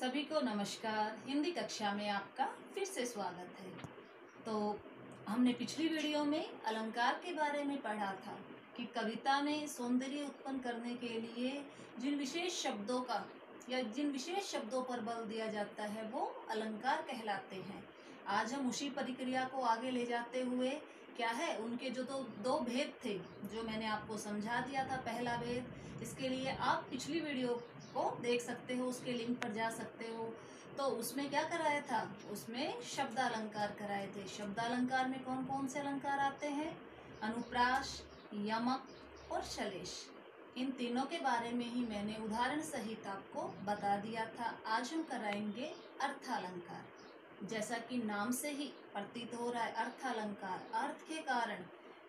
सभी को नमस्कार हिंदी कक्षा में आपका फिर से स्वागत है तो हमने पिछली वीडियो में अलंकार के बारे में पढ़ा था कि कविता में सौंदर्य उत्पन्न करने के लिए जिन विशेष शब्दों का या जिन विशेष शब्दों पर बल दिया जाता है वो अलंकार कहलाते हैं आज हम उसी प्रक्रिया को आगे ले जाते हुए क्या है उनके जो तो दो भेद थे जो मैंने आपको समझा दिया था पहला भेद इसके लिए आप पिछली वीडियो को देख सकते हो उसके लिंक पर जा सकते हो तो उसमें क्या कराया था उसमें शब्द अलंकार कराए थे शब्द अलंकार में कौन कौन से अलंकार आते हैं अनुप्राश यमक और शलेश इन तीनों के बारे में ही मैंने उदाहरण सहित आपको बता दिया था आज हम कराएंगे अर्थालंकार जैसा कि नाम से ही प्रतीत हो रहा है अर्थालंकार अर्थ के कारण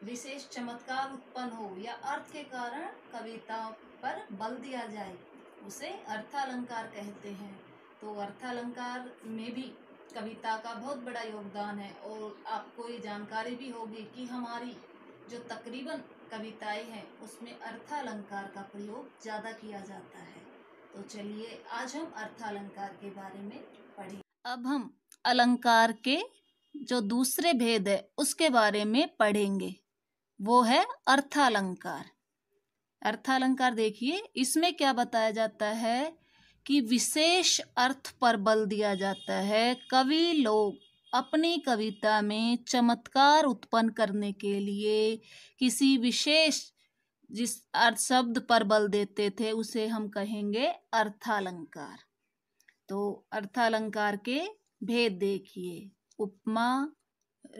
विशेष चमत्कार उत्पन्न हो या अर्थ के कारण कविता पर बल दिया जाए उसे अर्थालंकार कहते हैं तो अर्थालंकार में भी कविता का बहुत बड़ा योगदान है और आपको ये जानकारी भी होगी कि हमारी जो तकरीबन कविताएं हैं उसमें अर्थालंकार का प्रयोग ज़्यादा किया जाता है तो चलिए आज हम अर्थालंकार के बारे में पढ़ें अब हम अलंकार के जो दूसरे भेद है उसके बारे में पढ़ेंगे वो है अर्थालंकार अर्थालंकार देखिए इसमें क्या बताया जाता है कि विशेष अर्थ पर बल दिया जाता है कवि लोग अपनी कविता में चमत्कार उत्पन्न करने के लिए किसी विशेष जिस अर्थ शब्द पर बल देते थे उसे हम कहेंगे अर्थालंकार तो अर्थालंकार के भेद देखिए उपमा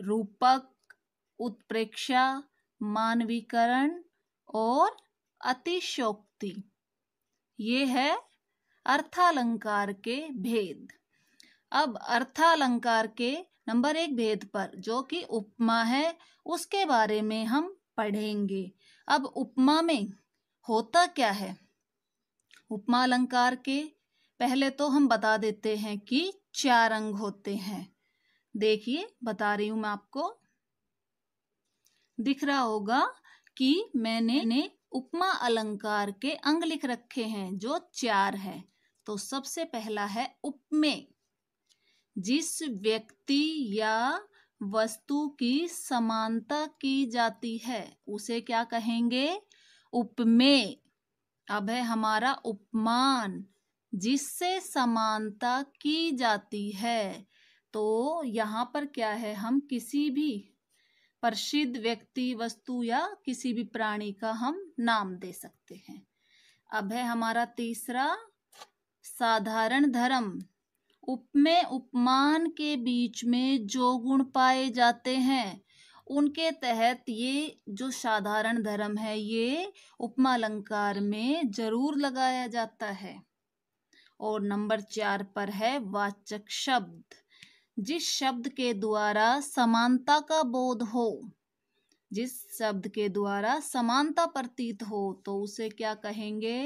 रूपक उत्प्रेक्षा मानवीकरण और अतिशोक्ति ये है अर्थालंकार के भेद अब अर्थालंकार के नंबर एक भेद पर जो कि उपमा है उसके बारे में हम पढ़ेंगे अब उपमा में होता क्या है उपमा अलंकार के पहले तो हम बता देते हैं कि चार अंग होते हैं देखिए बता रही हूं मैं आपको दिख रहा होगा कि मैंने उपमा अलंकार के अंग लिख रखे हैं जो चार है तो सबसे पहला है उपमे जिस व्यक्ति या वस्तु की समानता की जाती है उसे क्या कहेंगे उपमेय अब है हमारा उपमान जिससे समानता की जाती है तो यहाँ पर क्या है हम किसी भी प्रसिद्ध व्यक्ति वस्तु या किसी भी प्राणी का हम नाम दे सकते हैं अब है हमारा तीसरा साधारण धर्म उपमेय उपमान के बीच में जो गुण पाए जाते हैं उनके तहत ये जो साधारण धर्म है ये उपमा अलंकार में जरूर लगाया जाता है और नंबर चार पर है वाचक शब्द जिस शब्द के द्वारा समानता का बोध हो जिस शब्द के द्वारा समानता प्रतीत हो तो उसे क्या कहेंगे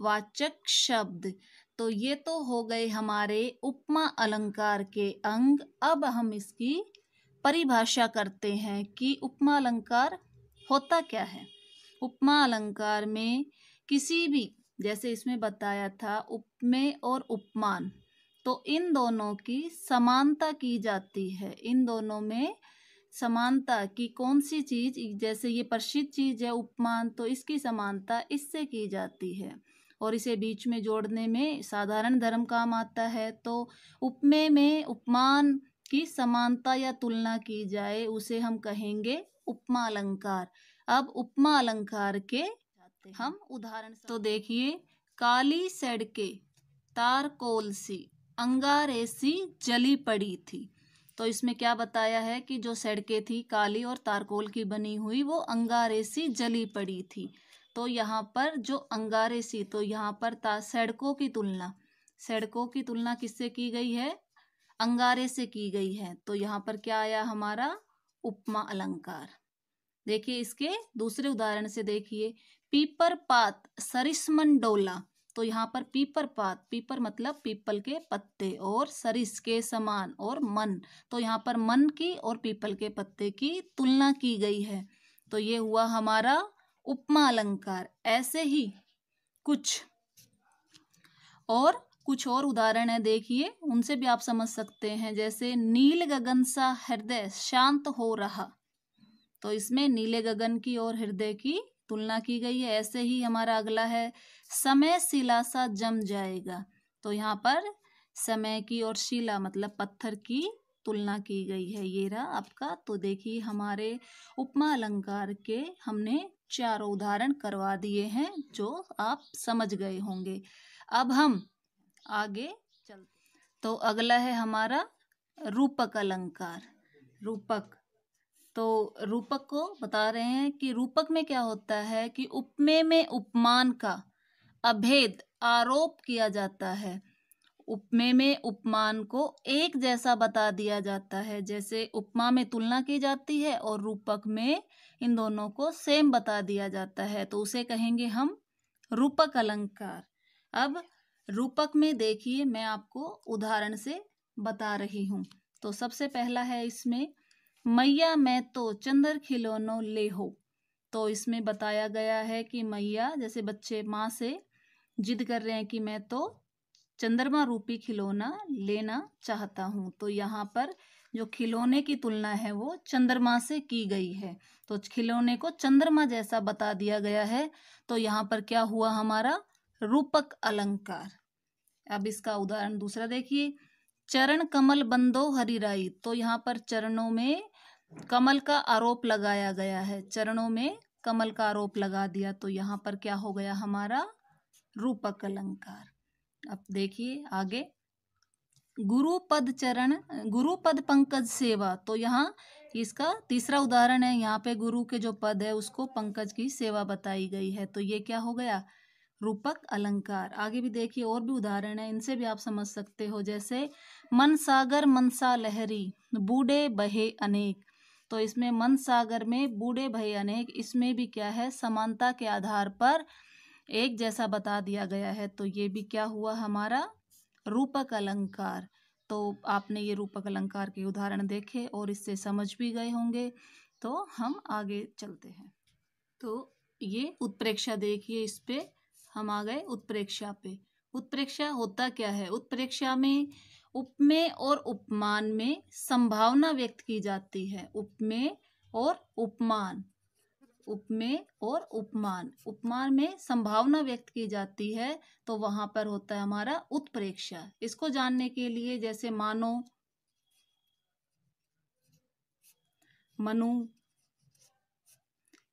वाचक शब्द तो ये तो हो गए हमारे उपमा अलंकार के अंग अब हम इसकी परिभाषा करते हैं कि उपमा अलंकार होता क्या है उपमा अलंकार में किसी भी जैसे इसमें बताया था उपमेय और उपमान तो इन दोनों की समानता की जाती है इन दोनों में समानता की कौन सी चीज जैसे ये प्रसिद्ध चीज है उपमान तो इसकी समानता इससे की जाती है और इसे बीच में जोड़ने में साधारण धर्म काम आता है तो उपमे में उपमान की समानता या तुलना की जाए उसे हम कहेंगे उपमा अलंकार अब उपमा अलंकार के हम उदाहरण तो देखिए काली सड़के तार कोल सी अंगारेसी जली पड़ी थी तो इसमें क्या बताया है कि जो सड़कें थी काली और तारकोल की बनी हुई वो अंगारेसी जली पड़ी थी तो यहाँ पर जो अंगारे सी तो यहाँ पर सड़कों की तुलना सड़कों की तुलना किससे की गई है अंगारे से की गई है तो यहाँ पर क्या आया हमारा उपमा अलंकार देखिए इसके दूसरे उदाहरण से देखिए पीपर पात सरिसमन डोला तो यहाँ पर पीपर पात पीपर मतलब पीपल के पत्ते और सरिस के समान और मन तो यहाँ पर मन की और पीपल के पत्ते की तुलना की गई है तो ये हुआ हमारा उपमा अलंकार ऐसे ही कुछ और कुछ और उदाहरण है देखिए उनसे भी आप समझ सकते हैं जैसे नील गगन सा हृदय शांत हो रहा तो इसमें नीले गगन की और हृदय की तुलना की गई है ऐसे ही हमारा अगला है समय शिला सा जम जाएगा तो यहाँ पर समय की और शिला मतलब पत्थर की तुलना की गई है ये रहा आपका तो देखिए हमारे उपमा अलंकार के हमने चार उदाहरण करवा दिए हैं जो आप समझ गए होंगे अब हम आगे चलते तो अगला है हमारा रूपक अलंकार रूपक तो रूपक को बता रहे हैं कि रूपक में क्या होता है कि उपमेय में उपमान का अभेद आरोप किया जाता है उपमेय में उपमान को एक जैसा बता दिया जाता है जैसे उपमा में तुलना की जाती है और रूपक में इन दोनों को सेम बता दिया जाता है तो उसे कहेंगे हम रूपक अलंकार अब रूपक में देखिए मैं आपको उदाहरण से बता रही हूँ तो सबसे पहला है इसमें मैया मैं तो चंदर खिलौनो ले हो तो इसमें बताया गया है कि मैया जैसे बच्चे माँ से जिद कर रहे हैं कि मैं तो चंद्रमा रूपी खिलौना लेना चाहता हूँ तो यहाँ पर जो खिलौने की तुलना है वो चंद्रमा से की गई है तो खिलौने को चंद्रमा जैसा बता दिया गया है तो यहाँ पर क्या हुआ हमारा रूपक अलंकार अब इसका उदाहरण दूसरा देखिए चरण कमल बंदो हरिराई तो यहाँ पर चरणों में कमल का आरोप लगाया गया है चरणों में कमल का आरोप लगा दिया तो यहाँ पर क्या हो गया हमारा रूपक अलंकार अब देखिए आगे गुरु पद चरण गुरु पद पंकज सेवा तो यहाँ इसका तीसरा उदाहरण है यहाँ पे गुरु के जो पद है उसको पंकज की सेवा बताई गई है तो ये क्या हो गया रूपक अलंकार आगे भी देखिए और भी उदाहरण है इनसे भी आप समझ सकते हो जैसे मन सागर मनसा लहरी बूढ़े बहे अनेक तो इसमें मन सागर में बूढ़े भय अनेक इसमें भी क्या है समानता के आधार पर एक जैसा बता दिया गया है तो ये भी क्या हुआ हमारा रूपक अलंकार तो आपने ये रूपक अलंकार के उदाहरण देखे और इससे समझ भी गए होंगे तो हम आगे चलते हैं तो ये उत्प्रेक्षा देखिए इस पर हम आ गए उत्प्रेक्षा पे उत्प्रेक्षा होता क्या है उत्प्रेक्षा में उपमेय और उपमान में संभावना व्यक्त की जाती है उपमेय और उपमान उपमेय और उपमान उपमान में संभावना व्यक्त की जाती है तो वहां पर होता है हमारा उत्प्रेक्षा इसको जानने के लिए जैसे मानो मनु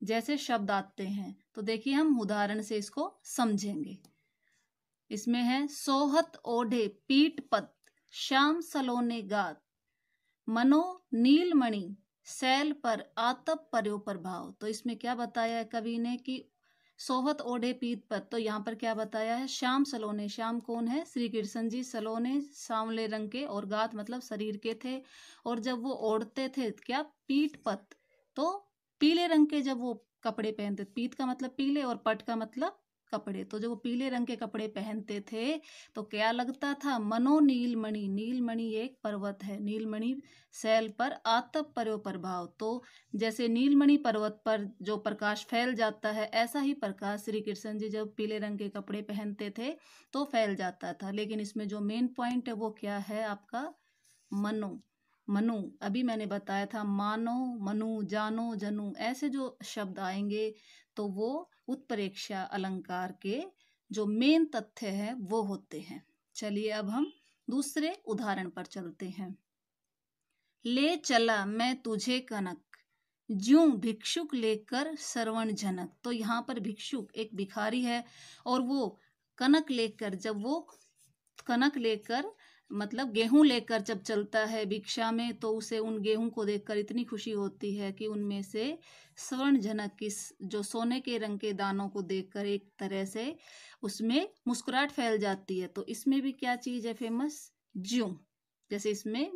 जैसे शब्द आते हैं तो देखिए हम उदाहरण से इसको समझेंगे इसमें है सोहत ओढ़े पीठ पत श्याम सलोने गात मनो नीलमणि सैल पर आतप पर्यो प्रभाव तो इसमें क्या बताया है कवि ने कि सोहत ओढ़े पीत पर तो यहाँ पर क्या बताया है श्याम सलोने श्याम कौन है श्री कृष्ण जी सलोने सांवले रंग के और गात मतलब शरीर के थे और जब वो ओढ़ते थे क्या पीठ पत तो पीले रंग के जब वो कपड़े पहनते पीत का मतलब पीले और पट का मतलब कपड़े तो जो वो पीले रंग के कपड़े पहनते थे तो क्या लगता था मनो नीलमणि नीलमणि एक पर्वत है नीलमणि शैल पर आतप पर्यो प्रभाव तो जैसे नीलमणि पर्वत पर जो प्रकाश फैल जाता है ऐसा ही प्रकाश श्री कृष्ण जी जब पीले रंग के कपड़े पहनते थे तो फैल जाता था लेकिन इसमें जो मेन पॉइंट है वो क्या है आपका मनो मनु अभी मैंने बताया था मानो मनु जानो जनु ऐसे जो शब्द आएंगे तो वो उत्प्रेक्षा अलंकार के जो मेन तथ्य है वो होते हैं चलिए अब हम दूसरे उदाहरण पर चलते हैं ले चला मैं तुझे कनक ज्यों भिक्षुक लेकर श्रवण जनक तो यहाँ पर भिक्षुक एक भिखारी है और वो कनक लेकर जब वो कनक लेकर मतलब गेहूं लेकर जब चलता है भिक्षा में तो उसे उन गेहूं को देखकर इतनी खुशी होती है कि उनमें से स्वर्ण जनक की जो सोने के रंग के दानों को देखकर एक तरह से उसमें मुस्कुराहट फैल जाती है तो इसमें भी क्या चीज़ है फेमस ज्यू जैसे इसमें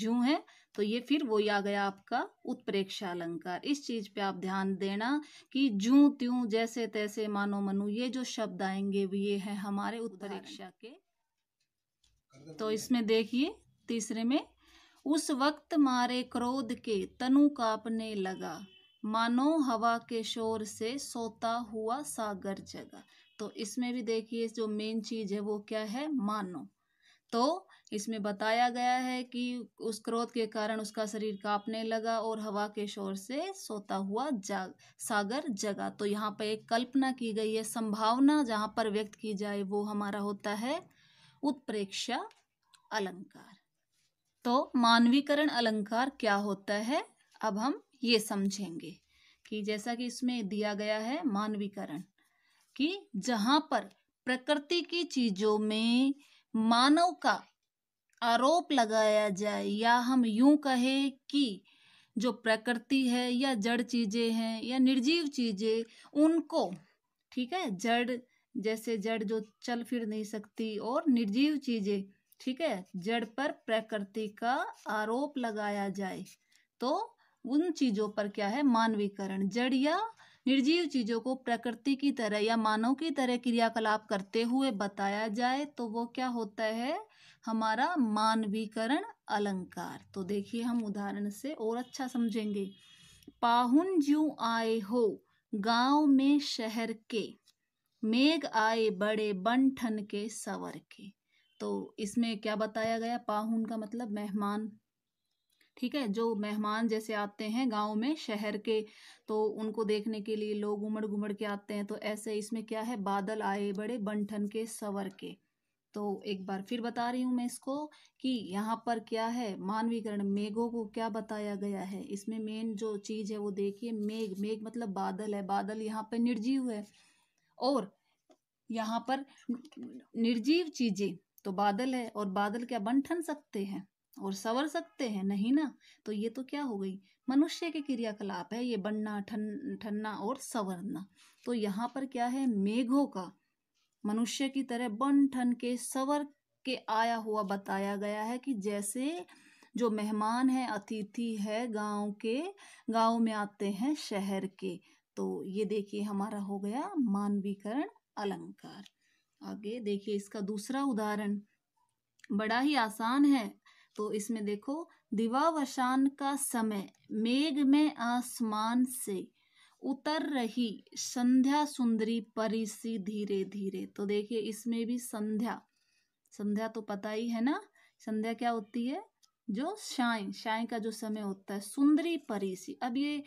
जू है तो ये फिर वो आ गया आपका उत्प्रेक्षा अलंकार इस चीज पे आप ध्यान देना कि जू त्यों जैसे तैसे मानो मनु ये जो शब्द आएंगे ये हैं हमारे उत्प्रेक्षा के तो इसमें देखिए तीसरे में उस वक्त मारे क्रोध के तनु कापने लगा मानो हवा के शोर से सोता हुआ सागर जगा तो इसमें भी देखिए जो मेन चीज है वो क्या है मानो तो इसमें बताया गया है कि उस क्रोध के कारण उसका शरीर कांपने लगा और हवा के शोर से सोता हुआ जाग सागर जगा तो यहाँ पर एक कल्पना की गई है संभावना जहाँ पर व्यक्त की जाए वो हमारा होता है उत्प्रेक्षा अलंकार तो मानवीकरण अलंकार क्या होता है अब हम ये समझेंगे कि जैसा कि इसमें दिया गया है मानवीकरण कि जहाँ पर प्रकृति की चीजों में मानव का आरोप लगाया जाए या हम यूं कहें कि जो प्रकृति है या जड़ चीजें हैं या निर्जीव चीजें उनको ठीक है जड़ जैसे जड़ जो चल फिर नहीं सकती और निर्जीव चीजें ठीक है जड़ पर प्रकृति का आरोप लगाया जाए तो उन चीजों पर क्या है मानवीकरण जड़ या निर्जीव चीजों को प्रकृति की तरह या मानव की तरह क्रियाकलाप करते हुए बताया जाए तो वो क्या होता है हमारा मानवीकरण अलंकार तो देखिए हम उदाहरण से और अच्छा समझेंगे पाहुन जू आए हो गांव में शहर के मेघ आए बड़े बंठन के सवर के तो इसमें क्या बताया गया पाहुन का मतलब मेहमान ठीक है जो मेहमान जैसे आते हैं गांव में शहर के तो उनको देखने के लिए लोग उमड़ घुमड़ के आते हैं तो ऐसे इसमें क्या है बादल आए बड़े बंठन के सवर के तो एक बार फिर बता रही हूँ मैं इसको कि यहाँ पर क्या है मानवीकरण मेघों को क्या बताया गया है इसमें मेन जो चीज़ है वो देखिए मेघ मेघ मतलब बादल है बादल यहाँ पे निर्जीव है और यहाँ पर निर्जीव चीजें तो बादल है और बादल क्या बंठन सकते हैं और सवर सकते हैं नहीं ना तो ये तो क्या हो गई मनुष्य के क्रियाकलाप है ये बनना ठन ठन्ना और सवरना तो यहाँ पर क्या है मेघों का मनुष्य की तरह बन ठन के सवर के आया हुआ बताया गया है कि जैसे जो मेहमान है अतिथि है गांव के गांव में आते हैं शहर के तो ये देखिए हमारा हो गया मानवीकरण अलंकार आगे देखिए इसका दूसरा उदाहरण बड़ा ही आसान है तो इसमें देखो दिवावशान का समय मेघ में आसमान से उतर रही संध्या सुंदरी परिसी धीरे धीरे तो देखिए इसमें भी संध्या संध्या तो पता ही है ना संध्या क्या होती है जो साय साय का जो समय होता है सुंदरी परिसी अब ये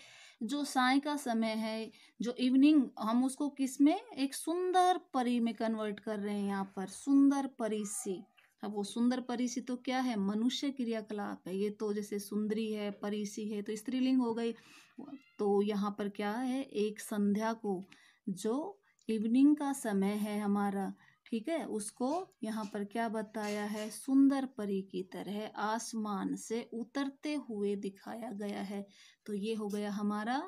जो साय का समय है जो इवनिंग हम उसको किस में एक सुंदर परी में कन्वर्ट कर रहे हैं यहाँ पर सुंदर परिसी अब वो सुंदर परिसी तो क्या है मनुष्य क्रियाकलाप है ये तो जैसे सुंदरी है परिसी है तो स्त्रीलिंग हो गई तो यहाँ पर क्या है एक संध्या को जो इवनिंग का समय है हमारा ठीक है उसको यहाँ पर क्या बताया है सुंदर परी की तरह आसमान से उतरते हुए दिखाया गया है तो ये हो गया हमारा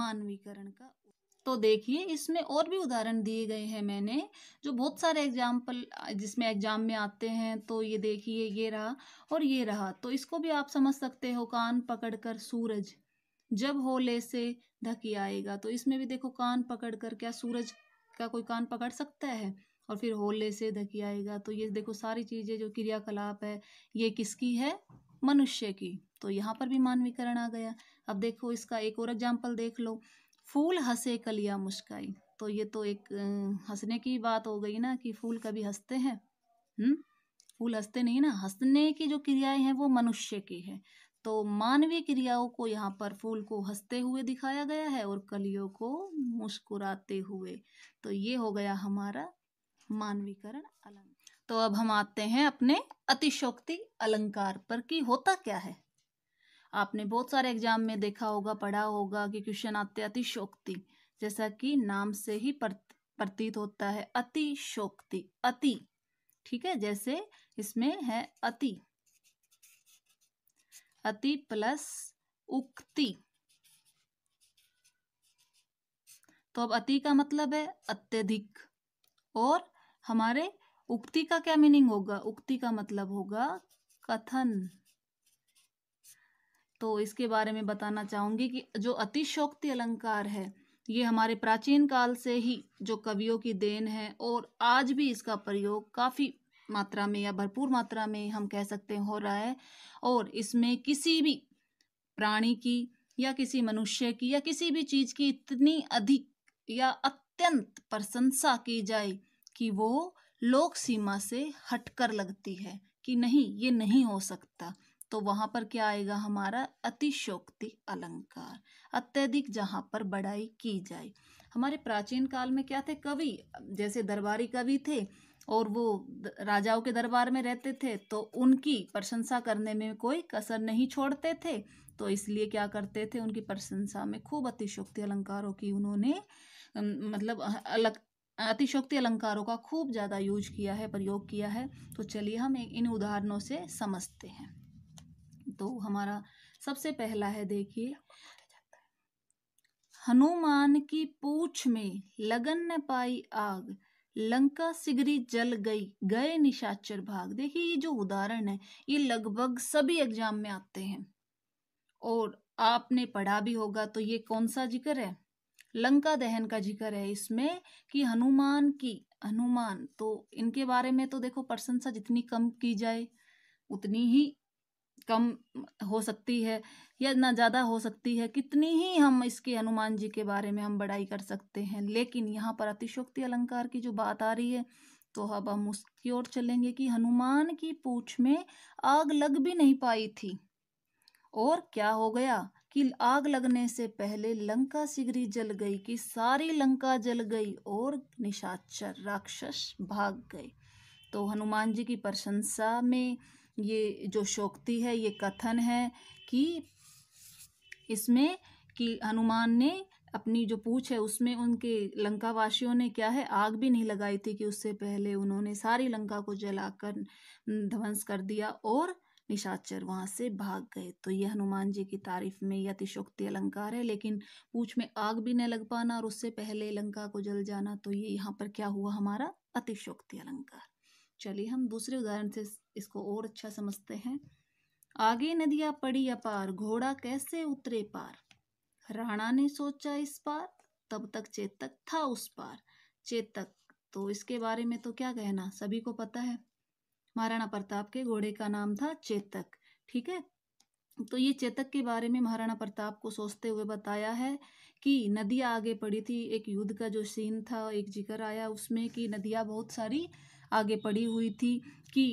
मानवीकरण का तो देखिए इसमें और भी उदाहरण दिए गए हैं मैंने जो बहुत सारे एग्जाम्पल जिसमें एग्जाम में आते हैं तो ये देखिए ये रहा और ये रहा तो इसको भी आप समझ सकते हो कान पकड़कर सूरज जब होले से ढकी आएगा तो इसमें भी देखो कान पकड़कर क्या सूरज का कोई कान पकड़ सकता है और फिर होले से धकियाएगा तो ये देखो सारी चीज़ें जो क्रियाकलाप है ये किसकी है मनुष्य की तो यहाँ पर भी मानवीकरण आ गया अब देखो इसका एक और एग्जाम्पल देख लो फूल हंसे कलिया मुस्काई तो ये तो एक हंसने की बात हो गई ना कि फूल कभी हंसते हैं फूल हंसते नहीं ना हंसने की जो क्रियाएं हैं वो मनुष्य की है तो मानवीय क्रियाओं को यहाँ पर फूल को हंसते हुए दिखाया गया है और कलियों को मुस्कुराते हुए तो ये हो गया हमारा मानवीकरण अलंकार तो अब हम आते हैं अपने अतिशोक्ति अलंकार पर कि होता क्या है आपने बहुत सारे एग्जाम में देखा होगा पढ़ा होगा कि क्वेश्चन आते अतिशोक्ति जैसा कि नाम से ही प्रतीत होता है अतिशोक्ति अति ठीक है जैसे इसमें है अति अति प्लस उक्ति तो अब अति का मतलब है अत्यधिक और हमारे उक्ति का क्या मीनिंग होगा उक्ति का मतलब होगा कथन तो इसके बारे में बताना चाहूंगी कि जो अतिशोक्ति अलंकार है ये हमारे प्राचीन काल से ही जो कवियों की देन है और आज भी इसका प्रयोग काफ़ी मात्रा में या भरपूर मात्रा में हम कह सकते हैं हो रहा है और इसमें किसी भी प्राणी की या किसी मनुष्य की या किसी भी चीज़ की इतनी अधिक या अत्यंत प्रशंसा की जाए कि वो लोक सीमा से हटकर लगती है कि नहीं ये नहीं हो सकता तो वहां पर क्या आएगा हमारा अतिशोक्ति अलंकार अत्यधिक जहाँ पर बड़ाई की जाए हमारे प्राचीन काल में क्या थे कवि जैसे दरबारी कवि थे और वो राजाओं के दरबार में रहते थे तो उनकी प्रशंसा करने में कोई कसर नहीं छोड़ते थे तो इसलिए क्या करते थे उनकी प्रशंसा में खूब अतिशोक्ति अलंकारों की उन्होंने मतलब अलग अतिशोक्ति अलंकारों का खूब ज़्यादा यूज किया है प्रयोग किया है तो चलिए हम इन उदाहरणों से समझते हैं तो हमारा सबसे पहला है देखिए हनुमान की पूछ में लगन न पाई आग लंका सिगरी जल गई गए निशाचर भाग देखिए ये जो उदाहरण है ये लगभग सभी एग्जाम में आते हैं और आपने पढ़ा भी होगा तो ये कौन सा जिक्र है लंका दहन का जिक्र है इसमें कि हनुमान की हनुमान तो इनके बारे में तो देखो प्रशंसा जितनी कम की जाए उतनी ही कम हो सकती है या ना ज़्यादा हो सकती है कितनी ही हम इसके हनुमान जी के बारे में हम बड़ाई कर सकते हैं लेकिन यहाँ पर अतिशोक्ति अलंकार की जो बात आ रही है तो अब हम उसकी ओर चलेंगे कि हनुमान की पूछ में आग लग भी नहीं पाई थी और क्या हो गया कि आग लगने से पहले लंका सिगरी जल गई कि सारी लंका जल गई और निशाचर राक्षस भाग गए तो हनुमान जी की प्रशंसा में ये जो शोक्ति है ये कथन है कि इसमें कि हनुमान ने अपनी जो पूछ है उसमें उनके लंका वासियों ने क्या है आग भी नहीं लगाई थी कि उससे पहले उन्होंने सारी लंका को जलाकर ध्वंस कर दिया और निशाचर वहां से भाग गए तो यह हनुमान जी की तारीफ में यतिशोक्ति अलंकार है लेकिन पूछ में आग भी न लग पाना और उससे पहले लंका को जल जाना तो ये यहाँ पर क्या हुआ हमारा अतिशोक्ति अलंकार चलिए हम दूसरे उदाहरण से इसको और अच्छा समझते हैं आगे नदिया पड़ी अपार घोड़ा कैसे उतरे पार राणा ने सोचा इस पार तब तक चेतक था उस पार चेतक तो इसके बारे में तो क्या कहना सभी को पता है महाराणा प्रताप के घोड़े का नाम था चेतक ठीक है तो ये चेतक के बारे में महाराणा प्रताप को सोचते हुए बताया है कि नदियाँ आगे पड़ी थी एक युद्ध का जो सीन था एक जिक्र आया उसमें कि नदियाँ बहुत सारी आगे पड़ी हुई थी कि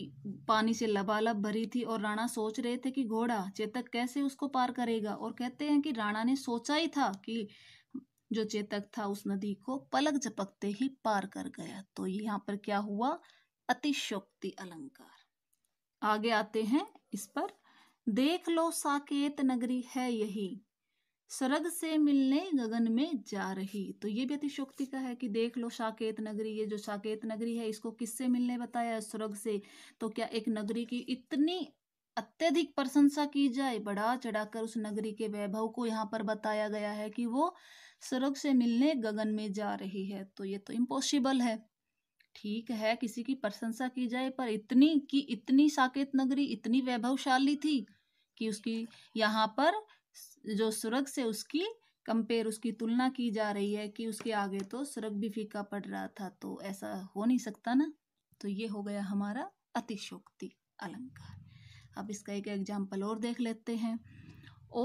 पानी से लबालब भरी थी और राणा सोच रहे थे कि घोड़ा चेतक कैसे उसको पार करेगा और कहते हैं कि राणा ने सोचा ही था कि जो चेतक था उस नदी को पलक झपकते ही पार कर गया तो यहाँ पर क्या हुआ अतिशोक्ति अलंकार आगे आते हैं इस पर देख लो साकेत नगरी है यही सरग से मिलने गगन में जा रही तो ये भी अतिशोक्ति का है कि देख लो साकेत नगरी ये जो साकेत नगरी है इसको किससे मिलने बताया है स्वर्ग से तो क्या एक नगरी की इतनी अत्यधिक प्रशंसा की जाए बढ़ा चढ़ाकर उस नगरी के वैभव को यहाँ पर बताया गया है कि वो स्वर्ग से मिलने गगन में जा रही है तो ये तो इम्पॉसिबल है ठीक है किसी की प्रशंसा की जाए पर इतनी कि इतनी साकेत नगरी इतनी वैभवशाली थी कि उसकी यहाँ पर जो सुरग से उसकी कंपेयर उसकी तुलना की जा रही है कि उसके आगे तो सुरग भी फीका पड़ रहा था तो ऐसा हो नहीं सकता ना तो ये हो गया हमारा अतिशोक्ति अलंकार अब इसका एक एग्जाम्पल और देख लेते हैं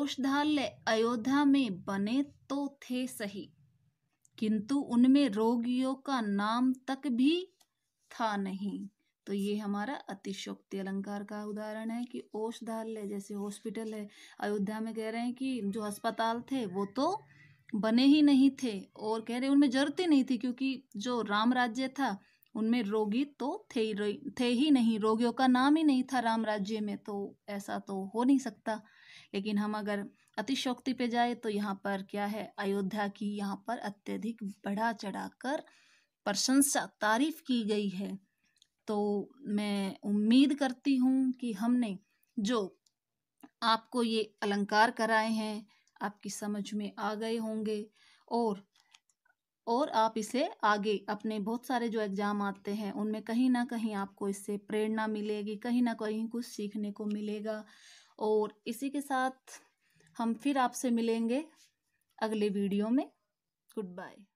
औषधालय अयोध्या में बने तो थे सही किंतु उनमें रोगियों का नाम तक भी था नहीं तो ये हमारा अतिशोक्ति अलंकार का उदाहरण है कि औषधालय जैसे हॉस्पिटल है अयोध्या में कह रहे हैं कि जो अस्पताल थे वो तो बने ही नहीं थे और कह रहे उनमें जरूरत ही नहीं थी क्योंकि जो राम राज्य था उनमें रोगी तो थे ही थे ही नहीं रोगियों का नाम ही नहीं था राम राज्य में तो ऐसा तो हो नहीं सकता लेकिन हम अगर अतिशोक्ति पे जाए तो यहाँ पर क्या है अयोध्या की यहाँ पर अत्यधिक बढ़ा चढ़ाकर प्रशंसा तारीफ की गई है तो मैं उम्मीद करती हूँ कि हमने जो आपको ये अलंकार कराए हैं आपकी समझ में आ गए होंगे और और आप इसे आगे अपने बहुत सारे जो एग्ज़ाम आते हैं उनमें कहीं ना कहीं आपको इससे प्रेरणा मिलेगी कहीं ना कहीं कुछ सीखने को मिलेगा और इसी के साथ हम फिर आपसे मिलेंगे अगले वीडियो में गुड बाय